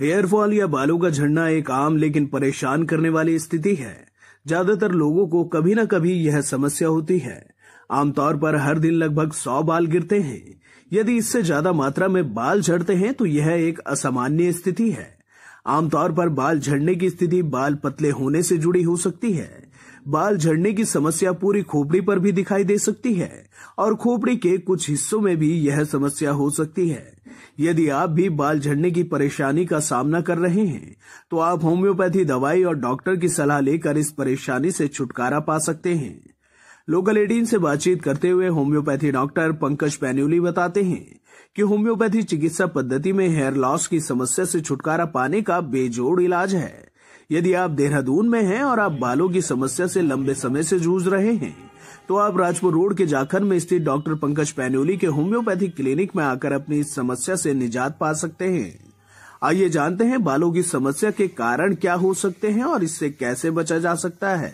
hair fall या बालों का झड़ना एक आम लेकिन परेशान करने वाली स्थिति है ज्यादातर लोगों को कभी न कभी यह समस्या होती है आमतौर पर हर दिन लगभग सौ बाल गिरते हैं यदि इससे ज्यादा मात्रा में बाल झड़ते हैं तो यह एक असामान्य स्थिति है आमतौर पर बाल झड़ने की स्थिति बाल पतले होने से जुड़ी हो सकती है बाल झड़ने की समस्या पूरी खोपड़ी पर भी दिखाई दे सकती है और खोपड़ी के कुछ हिस्सों में भी यह समस्या हो सकती है यदि आप भी बाल झड़ने की परेशानी का सामना कर रहे हैं तो आप होम्योपैथी दवाई और डॉक्टर की सलाह लेकर इस परेशानी से छुटकारा पा सकते हैं लोकल एटीन से बातचीत करते हुए होम्योपैथी डॉक्टर पंकज पैन्यूली बताते हैं कि होम्योपैथी चिकित्सा पद्धति में हेयर लॉस की समस्या से छुटकारा पाने का बेजोड़ इलाज है यदि आप देहरादून में हैं और आप बालों की समस्या से लंबे समय से जूझ रहे हैं तो आप राजपुर रोड के जाखन में स्थित डॉक्टर पंकज पैन्योली के होम्योपैथिक क्लिनिक में आकर अपनी इस समस्या से निजात पा सकते हैं आइए जानते हैं बालों की समस्या के कारण क्या हो सकते हैं और इससे कैसे बचा जा सकता है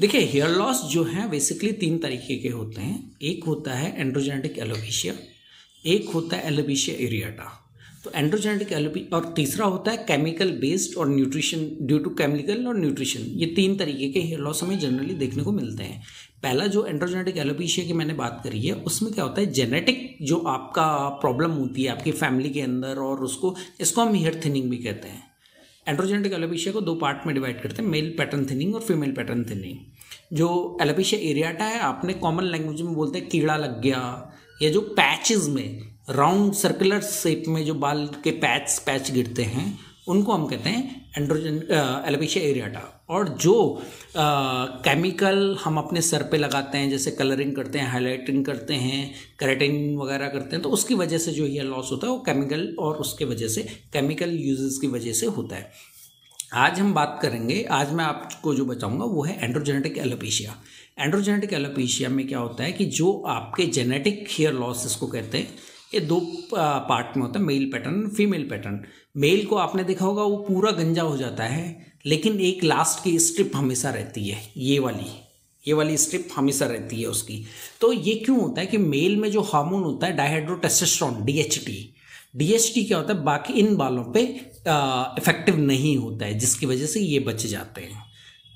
देखिए हेयर लॉस जो है बेसिकली तीन तरीके के होते हैं एक होता है एंड्रोजेनेटिक एलोपेशिया एक होता है एलोपेशिया एरियाटा तो एंड्रोजेनेटिक एलोपी और तीसरा होता है केमिकल बेस्ड और न्यूट्रिशन ड्यू टू केमिकल और न्यूट्रिशन ये तीन तरीके के हेयर लॉस हमें जनरली देखने को मिलते हैं पहला जो एंड्रोजेनेटिक एलोपीशिया की मैंने बात करी है उसमें क्या होता है जेनेटिक जो आपका प्रॉब्लम होती है आपकी फैमिली के अंदर और उसको इसको हम हेयर थिनिंग भी कहते हैं एंड्रोजेनेटिक एलोपीशिया को दो पार्ट में डिवाइड करते हैं मेल पैटर्न थिनिंग और फीमेल पैटर्न थिनिंग जो एलोपीशिया एरियाटा है आपने कॉमन लैंग्वेज में बोलते हैं कीड़ा लग गया या जो पैचेज में राउंड सर्कुलर शेप में जो बाल के पैच पैच गिरते हैं उनको हम कहते हैं एंड्रोजन एलोपेशिया एरियाटा और जो केमिकल uh, हम अपने सर पे लगाते हैं जैसे कलरिंग करते हैं हाईलाइटिंग करते हैं करेटिन वगैरह करते हैं तो उसकी वजह से जो हेयर लॉस होता है वो केमिकल और उसके वजह से केमिकल यूजेस की वजह से होता है आज हम बात करेंगे आज मैं आपको जो बताऊंगा वो है एंड्रोजेनेटिक एलोपेशिया एंड्रोजेनेटिक एलोपेशिया में क्या होता है कि जो आपके जेनेटिक हेयर लॉस इसको कहते हैं ये दो पार्ट में होता है male pattern female pattern male को आपने देखा होगा वो पूरा गंजा हो जाता है लेकिन एक लास्ट की स्ट्रिप हमेशा रहती है ये वाली ये वाली स्ट्रिप हमेशा रहती है उसकी तो ये क्यों होता है कि मेल में जो हार्मोन होता है डायहाइड्रोटेस्टेस्ट्रॉन डीएचटी डीएचटी क्या होता है बाकी इन बालों पे इफेक्टिव नहीं होता है जिसकी वजह से ये बच जाते हैं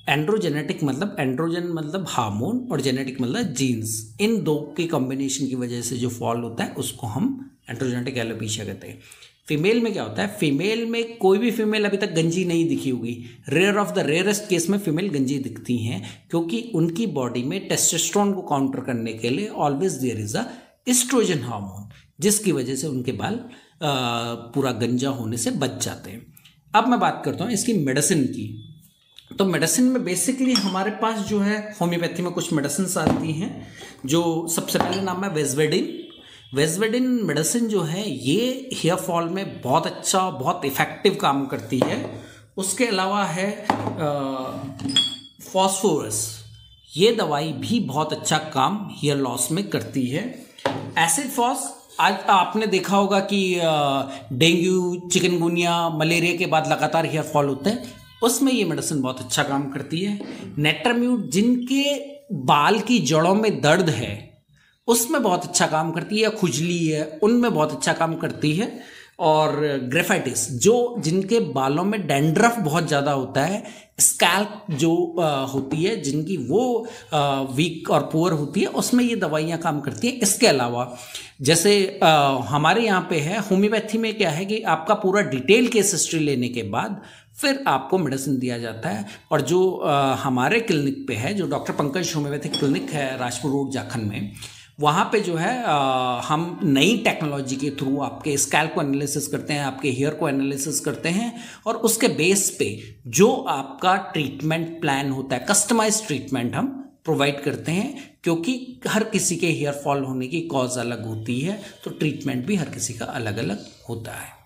एंड्रोजेनेटिक मतलब एंड्रोजन मतलब हार्मोन और जेनेटिक मतलब जीन्स इन दो के कॉम्बिनेशन की वजह से जो फॉल होता है उसको हम एंड्रोजेनेटिक एलोपीशिया कहते हैं फीमेल में क्या होता है फीमेल में कोई भी फीमेल अभी तक गंजी नहीं दिखी होगी rare of the rarest case में फीमेल गंजी दिखती हैं क्योंकि उनकी बॉडी में टेस्टेस्ट्रॉन को काउंटर करने के लिए always there is a estrogen hormone जिसकी वजह से उनके बाल पूरा गंजा होने से बच जाते हैं अब मैं बात करता हूँ इसकी मेडिसिन की तो मेडिसिन में बेसिकली हमारे पास जो है होम्योपैथी में कुछ मेडिसिन आती हैं जो सबसे पहले नाम है वेजवेडिन वेजवेडिन मेडिसिन जो है ये हेयर फॉल में बहुत अच्छा बहुत इफ़ेक्टिव काम करती है उसके अलावा है फॉस्फोरस ये दवाई भी बहुत अच्छा काम हेयर लॉस में करती है एसिड फॉस आज आपने देखा होगा कि डेंगू चिकनगुनिया मलेरिया के बाद लगातार हेयर फॉल होते हैं उसमें ये मेडिसिन बहुत अच्छा काम करती है नेट्रम्यूट जिनके बाल की जड़ों में दर्द है उसमें बहुत अच्छा काम करती है खुजली है उनमें बहुत अच्छा काम करती है और ग्रेफाइटिस जो जिनके बालों में डेंड्रफ बहुत ज़्यादा होता है स्कैल्प जो आ, होती है जिनकी वो आ, वीक और पुअर होती है उसमें ये दवाइयाँ काम करती हैं इसके अलावा जैसे आ, हमारे यहाँ पे है होम्योपैथी में क्या है कि आपका पूरा डिटेल केस हिस्ट्री लेने के बाद फिर आपको मेडिसिन दिया जाता है और जो आ, हमारे क्लिनिक पे है जो डॉक्टर पंकज होम्योपैथिक क्लिनिक है राजपुर रोड जाखन में वहाँ पे जो है आ, हम नई टेक्नोलॉजी के थ्रू आपके स्कैल्प को एनालिसिस करते हैं आपके हेयर को एनालिसिस करते हैं और उसके बेस पे जो आपका ट्रीटमेंट प्लान होता है कस्टमाइज ट्रीटमेंट हम प्रोवाइड करते हैं क्योंकि हर किसी के हेयर फॉल होने की कॉज अलग होती है तो ट्रीटमेंट भी हर किसी का अलग अलग होता है